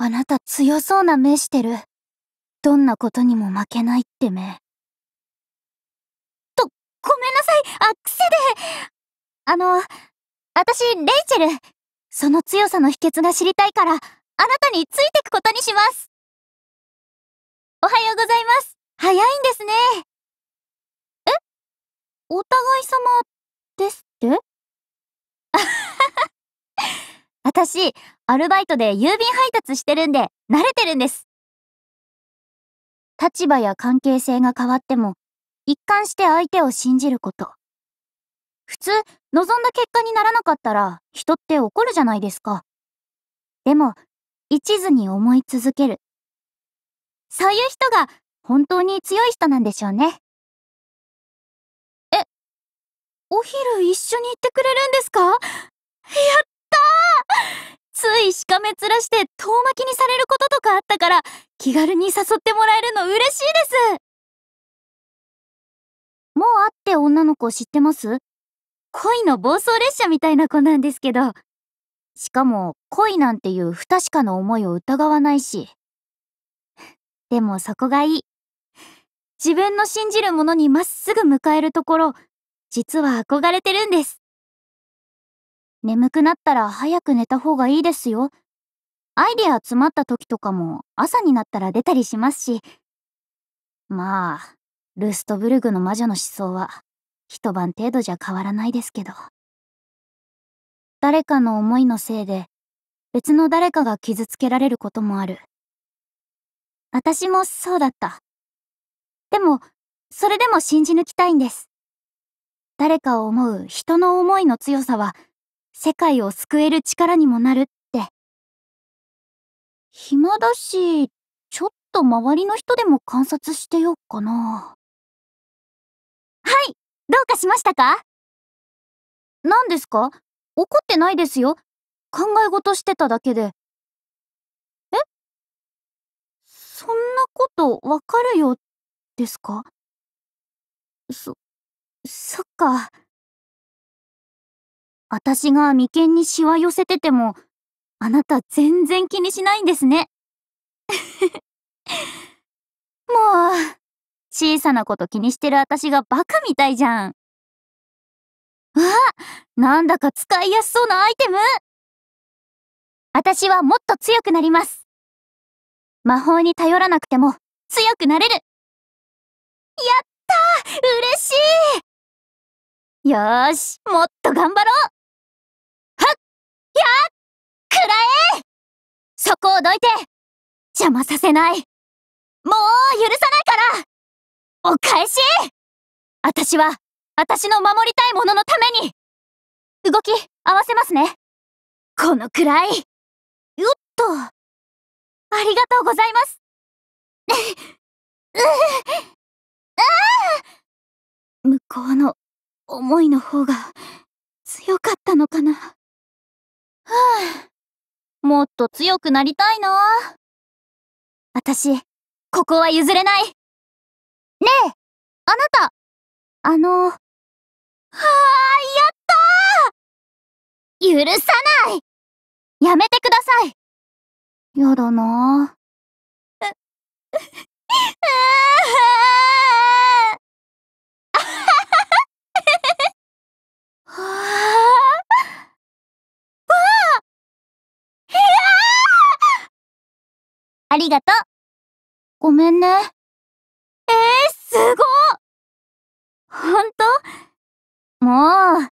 あなた強そうな目してる。どんなことにも負けないって目。と、ごめんなさい、あ、癖で。あの、私、レイチェル。その強さの秘訣が知りたいから、あなたについてくことにします。おはようございます。早いんですね。えお互い様、ですって私、アルバイトで郵便配達してるんで、慣れてるんです。立場や関係性が変わっても、一貫して相手を信じること。普通、望んだ結果にならなかったら、人って怒るじゃないですか。でも、一途に思い続ける。そういう人が、本当に強い人なんでしょうね。え、お昼一緒に行ってくれるんですかやっついしかめ面して遠巻きにされることとかあったから気軽に誘ってもらえるの嬉しいですもう会って女の子知ってます恋の暴走列車みたいな子なんですけどしかも恋なんていう不確かな思いを疑わないしでもそこがいい自分の信じるものにまっすぐ迎かえるところ実は憧れてるんです眠くなったら早く寝た方がいいですよ。アイデア詰まった時とかも朝になったら出たりしますし。まあ、ルストブルグの魔女の思想は一晩程度じゃ変わらないですけど。誰かの思いのせいで別の誰かが傷つけられることもある。私もそうだった。でも、それでも信じ抜きたいんです。誰かを思う人の思いの強さは世界を救える力にもなるって。暇だし、ちょっと周りの人でも観察してよっかな。はいどうかしましたか何ですか怒ってないですよ。考え事してただけで。えそんなことわかるよ、ですかそ、そっか。私が眉間にしわ寄せてても、あなた全然気にしないんですね。もう、小さなこと気にしてる私がバカみたいじゃん。わあ、なんだか使いやすそうなアイテム私はもっと強くなります。魔法に頼らなくても強くなれる。やった嬉しいよーし、もっと頑張ろうをどいて邪魔させないもう許さないからお返し私は、私の守りたいもののために動き合わせますね。このくらい。よっと。ありがとうございます。向こうの思いの方が強かったのかな。はぁ、あ。もっと強くなりたいな私、ここは譲れないねえあなたあの、はぁ、やったー許さないやめてくださいやだなぁ。ありがとう。ごめんね。えー、すごほんともう、